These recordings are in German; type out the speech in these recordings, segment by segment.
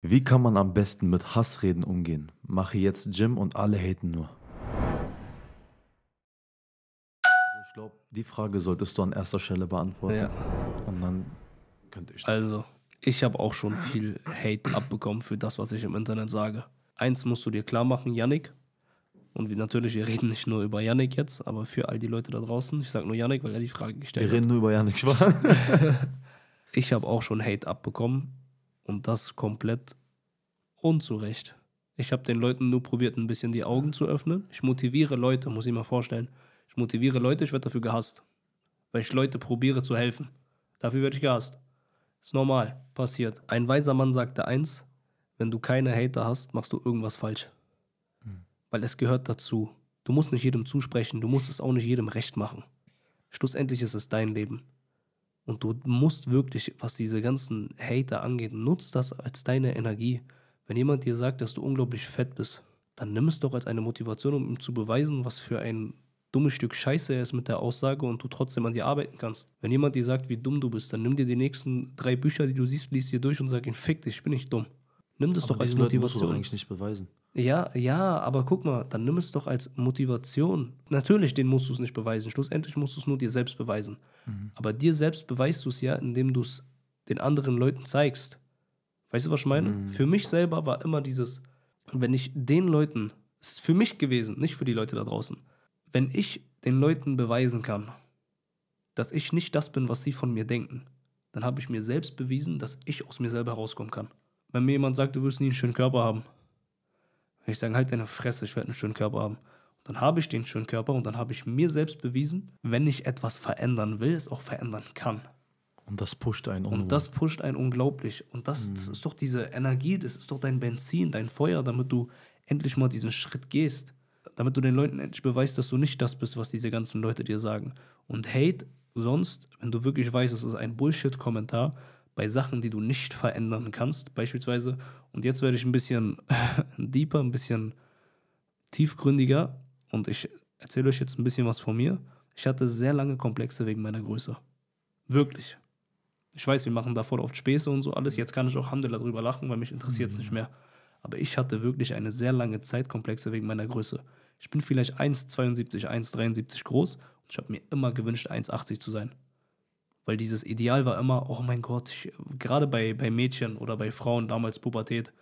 Wie kann man am besten mit Hassreden umgehen? Mache jetzt Jim und alle haten nur. Also ich glaube, die Frage solltest du an erster Stelle beantworten. Ja. Und dann könnte ich. Also, ich habe auch schon viel Hate abbekommen für das, was ich im Internet sage. Eins musst du dir klar machen, Yannick. Und wir, natürlich, wir reden nicht nur über Yannick jetzt, aber für all die Leute da draußen. Ich sage nur Yannick, weil er die Frage gestellt hat. Wir reden nur über Yannick, Ich habe auch schon Hate abbekommen und das komplett unzurecht. Ich habe den Leuten nur probiert, ein bisschen die Augen zu öffnen. Ich motiviere Leute, muss ich mir vorstellen. Ich motiviere Leute, ich werde dafür gehasst. Weil ich Leute probiere zu helfen. Dafür werde ich gehasst. Ist normal, passiert. Ein weiser Mann sagte eins, wenn du keine Hater hast, machst du irgendwas falsch. Hm. Weil es gehört dazu. Du musst nicht jedem zusprechen, du musst es auch nicht jedem recht machen. Schlussendlich ist es dein Leben. Und du musst wirklich, was diese ganzen Hater angeht, nutzt das als deine Energie. Wenn jemand dir sagt, dass du unglaublich fett bist, dann nimm es doch als eine Motivation, um ihm zu beweisen, was für ein dummes Stück Scheiße er ist mit der Aussage und du trotzdem an dir arbeiten kannst. Wenn jemand dir sagt, wie dumm du bist, dann nimm dir die nächsten drei Bücher, die du siehst, liest dir durch und sag ihm, fick dich, ich bin nicht dumm. Nimm das Aber doch als Motivation. Musst du eigentlich nicht beweisen. Ja, ja, aber guck mal, dann nimm es doch als Motivation. Natürlich, den musst du es nicht beweisen. Schlussendlich musst du es nur dir selbst beweisen. Mhm. Aber dir selbst beweist du es ja, indem du es den anderen Leuten zeigst. Weißt du, was ich meine? Mhm. Für mich selber war immer dieses, wenn ich den Leuten, es ist für mich gewesen, nicht für die Leute da draußen, wenn ich den Leuten beweisen kann, dass ich nicht das bin, was sie von mir denken, dann habe ich mir selbst bewiesen, dass ich aus mir selber herauskommen kann. Wenn mir jemand sagt, du wirst nie einen schönen Körper haben, und ich sage, halt deine Fresse, ich werde einen schönen Körper haben. Und dann habe ich den schönen Körper und dann habe ich mir selbst bewiesen, wenn ich etwas verändern will, es auch verändern kann. Und das pusht einen unglaublich. Und das pusht einen unglaublich. Und das, mhm. das, ist doch diese Energie, das ist doch dein Benzin, dein Feuer, damit du endlich mal diesen Schritt gehst. Damit du den Leuten endlich beweist, dass du nicht das bist, was diese ganzen Leute dir sagen. Und Hate, sonst, wenn du wirklich weißt, es ist ein Bullshit-Kommentar, bei Sachen, die du nicht verändern kannst, beispielsweise. Und jetzt werde ich ein bisschen deeper, ein bisschen tiefgründiger und ich erzähle euch jetzt ein bisschen was von mir. Ich hatte sehr lange Komplexe wegen meiner Größe. Wirklich. Ich weiß, wir machen da voll oft Späße und so alles. Jetzt kann ich auch Handel darüber lachen, weil mich interessiert es mhm. nicht mehr. Aber ich hatte wirklich eine sehr lange Zeit Komplexe wegen meiner Größe. Ich bin vielleicht 1,72, 1,73 groß und ich habe mir immer gewünscht, 1,80 zu sein weil dieses Ideal war immer, oh mein Gott, ich, gerade bei, bei Mädchen oder bei Frauen damals Pubertät,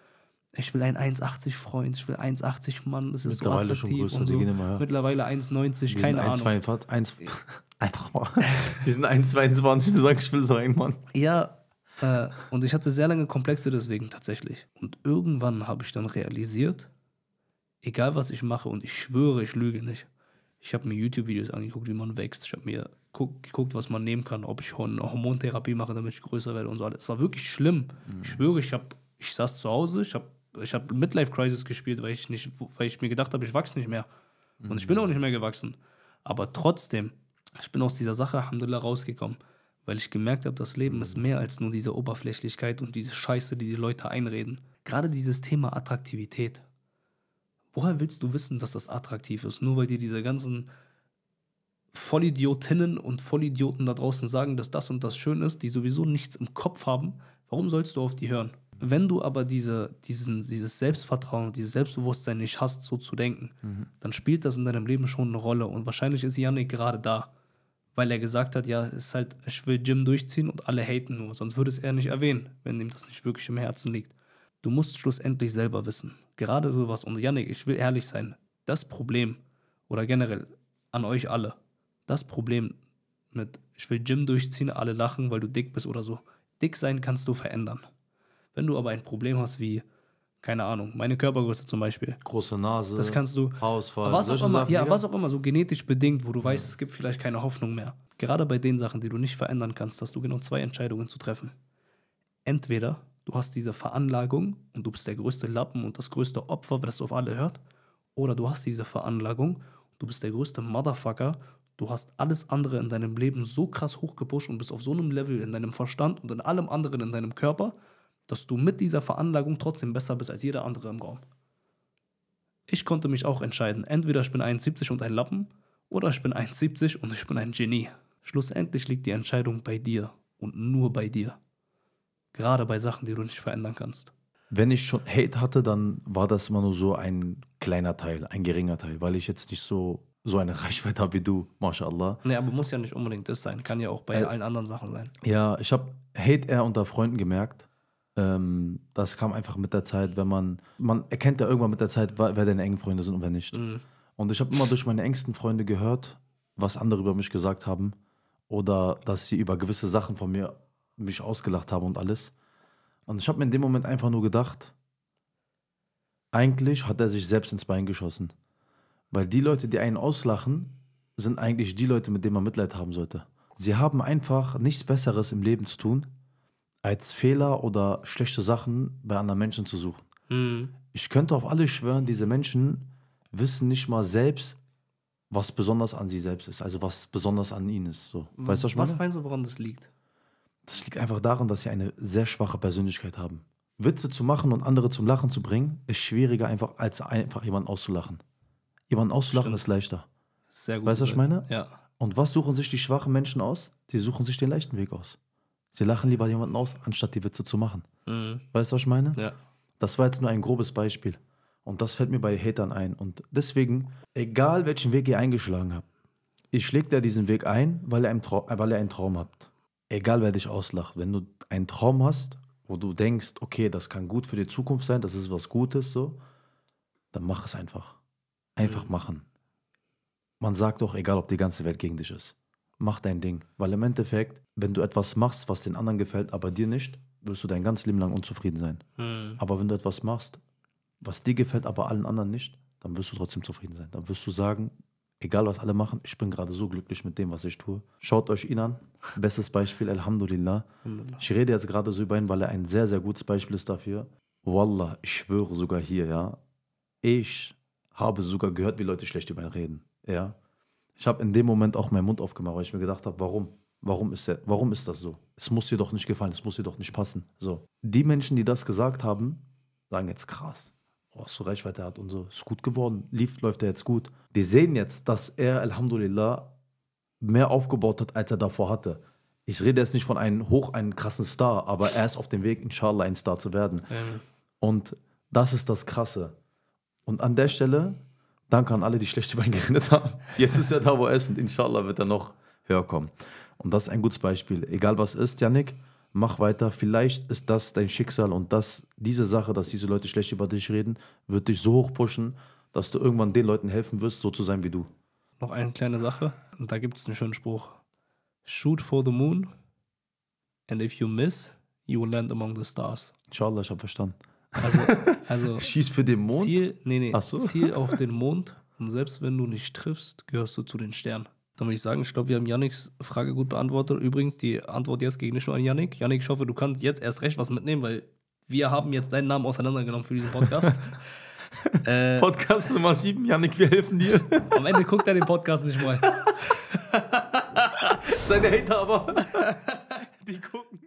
ich will ein 1,80 Freund, ich will 1,80 Mann, das ist Mittlerweile so attraktiv schon größer, und so. immer, ja. Mittlerweile 1,90, keine Ahnung. 1, einfach mal. die sind 1,22, du sagst, ich will so einen Mann. Ja, äh, und ich hatte sehr lange Komplexe deswegen tatsächlich. Und irgendwann habe ich dann realisiert, egal was ich mache, und ich schwöre, ich lüge nicht. Ich habe mir YouTube-Videos angeguckt, wie man wächst. Ich habe mir guck, geguckt, was man nehmen kann, ob ich eine Hormontherapie mache, damit ich größer werde und so alles. Es war wirklich schlimm. Mhm. Ich schwöre, ich, hab, ich saß zu Hause, ich habe ich hab Midlife Crisis gespielt, weil ich, nicht, weil ich mir gedacht habe, ich wachse nicht mehr. Mhm. Und ich bin mhm. auch nicht mehr gewachsen. Aber trotzdem, ich bin aus dieser Sache, Alhamdulillah, rausgekommen weil ich gemerkt habe, das Leben ist mhm. mehr als nur diese Oberflächlichkeit und diese Scheiße, die die Leute einreden. Gerade dieses Thema Attraktivität. Woher willst du wissen, dass das attraktiv ist? Nur weil dir diese ganzen Vollidiotinnen und Vollidioten da draußen sagen, dass das und das schön ist, die sowieso nichts im Kopf haben, warum sollst du auf die hören? Wenn du aber diese, diesen, dieses Selbstvertrauen, dieses Selbstbewusstsein nicht hast, so zu denken, mhm. dann spielt das in deinem Leben schon eine Rolle. Und wahrscheinlich ist Yannick gerade da, weil er gesagt hat, ja, ist halt, ich will Jim durchziehen und alle haten nur. Sonst würde es er nicht erwähnen, wenn ihm das nicht wirklich im Herzen liegt. Du musst schlussendlich selber wissen. Gerade sowas. Und Yannick, ich will ehrlich sein, das Problem oder generell an euch alle, das Problem mit, ich will Gym durchziehen, alle lachen, weil du dick bist oder so. Dick sein kannst du verändern. Wenn du aber ein Problem hast wie, keine Ahnung, meine Körpergröße zum Beispiel. Große Nase. Das kannst du. Hausfall. Was auch, immer, ja, was auch immer, so genetisch bedingt, wo du weißt, ja. es gibt vielleicht keine Hoffnung mehr. Gerade bei den Sachen, die du nicht verändern kannst, hast du genau zwei Entscheidungen zu treffen. Entweder du hast diese Veranlagung und du bist der größte Lappen und das größte Opfer, das auf alle hört, oder du hast diese Veranlagung, und du bist der größte Motherfucker Du hast alles andere in deinem Leben so krass hochgepusht und bist auf so einem Level in deinem Verstand und in allem anderen in deinem Körper, dass du mit dieser Veranlagung trotzdem besser bist als jeder andere im Raum. Ich konnte mich auch entscheiden, entweder ich bin 1,70 und ein Lappen oder ich bin 1,70 und ich bin ein Genie. Schlussendlich liegt die Entscheidung bei dir und nur bei dir. Gerade bei Sachen, die du nicht verändern kannst. Wenn ich schon Hate hatte, dann war das immer nur so ein kleiner Teil, ein geringer Teil, weil ich jetzt nicht so so eine Reichweite habe wie du, mashallah. Nee, aber muss ja nicht unbedingt das sein. Kann ja auch bei äh, allen anderen Sachen sein. Ja, ich habe Hate eher unter Freunden gemerkt. Ähm, das kam einfach mit der Zeit, wenn man, man erkennt ja irgendwann mit der Zeit, wer deine engen Freunde sind und wer nicht. Mhm. Und ich habe immer durch meine engsten Freunde gehört, was andere über mich gesagt haben oder dass sie über gewisse Sachen von mir mich ausgelacht haben und alles. Und ich habe mir in dem Moment einfach nur gedacht, eigentlich hat er sich selbst ins Bein geschossen. Weil die Leute, die einen auslachen, sind eigentlich die Leute, mit denen man Mitleid haben sollte. Sie haben einfach nichts Besseres im Leben zu tun, als Fehler oder schlechte Sachen bei anderen Menschen zu suchen. Mhm. Ich könnte auf alle schwören, diese Menschen wissen nicht mal selbst, was besonders an sie selbst ist, also was besonders an ihnen ist. So. Weißt du, was, was meinst du, woran das liegt? Das liegt einfach daran, dass sie eine sehr schwache Persönlichkeit haben. Witze zu machen und andere zum Lachen zu bringen, ist schwieriger einfach, als einfach jemanden auszulachen. Jemanden auszulachen Stimmt. ist leichter. Sehr gut. Weißt du, was ich meine? Ja. Und was suchen sich die schwachen Menschen aus? Die suchen sich den leichten Weg aus. Sie lachen lieber jemanden aus, anstatt die Witze zu machen. Mhm. Weißt du, was ich meine? Ja. Das war jetzt nur ein grobes Beispiel. Und das fällt mir bei Hatern ein. Und deswegen, egal welchen Weg ihr eingeschlagen habt, ich schlägt ja diesen Weg ein, weil ihr, einen äh, weil ihr einen Traum habt. Egal wer dich auslacht, wenn du einen Traum hast, wo du denkst, okay, das kann gut für die Zukunft sein, das ist was Gutes, so, dann mach es einfach. Einfach mhm. machen. Man sagt doch, egal ob die ganze Welt gegen dich ist, mach dein Ding. Weil im Endeffekt, wenn du etwas machst, was den anderen gefällt, aber dir nicht, wirst du dein ganzes Leben lang unzufrieden sein. Mhm. Aber wenn du etwas machst, was dir gefällt, aber allen anderen nicht, dann wirst du trotzdem zufrieden sein. Dann wirst du sagen, egal was alle machen, ich bin gerade so glücklich mit dem, was ich tue. Schaut euch ihn an. Bestes Beispiel, Alhamdulillah. Ich rede jetzt gerade so über ihn, weil er ein sehr, sehr gutes Beispiel ist dafür. Wallah, ich schwöre sogar hier, ja. Ich habe sogar gehört, wie Leute schlecht über ihn reden. Ja. Ich habe in dem Moment auch meinen Mund aufgemacht, weil ich mir gedacht habe, warum? Warum ist, der, warum ist das so? Es muss dir doch nicht gefallen, es muss dir doch nicht passen. So. Die Menschen, die das gesagt haben, sagen jetzt krass. Oh, so Reichweite hat und so. Ist gut geworden. Lief, läuft er jetzt gut. Die sehen jetzt, dass er, Alhamdulillah, mehr aufgebaut hat, als er davor hatte. Ich rede jetzt nicht von einem hoch, einen krassen Star, aber er ist auf dem Weg, inshallah, ein Star zu werden. Ähm. Und das ist das Krasse. Und an der Stelle, danke an alle, die schlecht über ihn geredet haben. Jetzt ist er da, wo er ist und inshallah wird er noch höher kommen. Und das ist ein gutes Beispiel. Egal was ist, Janik, mach weiter. Vielleicht ist das dein Schicksal und das, diese Sache, dass diese Leute schlecht über dich reden, wird dich so hoch pushen, dass du irgendwann den Leuten helfen wirst, so zu sein wie du. Noch eine kleine Sache. Und da gibt es einen schönen Spruch. Shoot for the moon and if you miss, you will land among the stars. Inshallah, ich habe verstanden. Also, also Schieß für den Mond? Ziel, nee, nee, so. Ziel auf den Mond. Und selbst wenn du nicht triffst, gehörst du zu den Sternen. Dann würde ich sagen, ich glaube, wir haben Yannicks Frage gut beantwortet. Übrigens, die Antwort jetzt gegen nicht nur an Yannick. Yannick, ich hoffe, du kannst jetzt erst recht was mitnehmen, weil wir haben jetzt deinen Namen auseinandergenommen für diesen Podcast. äh, Podcast Nummer 7, Yannick, wir helfen dir. am Ende guckt er den Podcast nicht mal. Seine Hater aber, die gucken.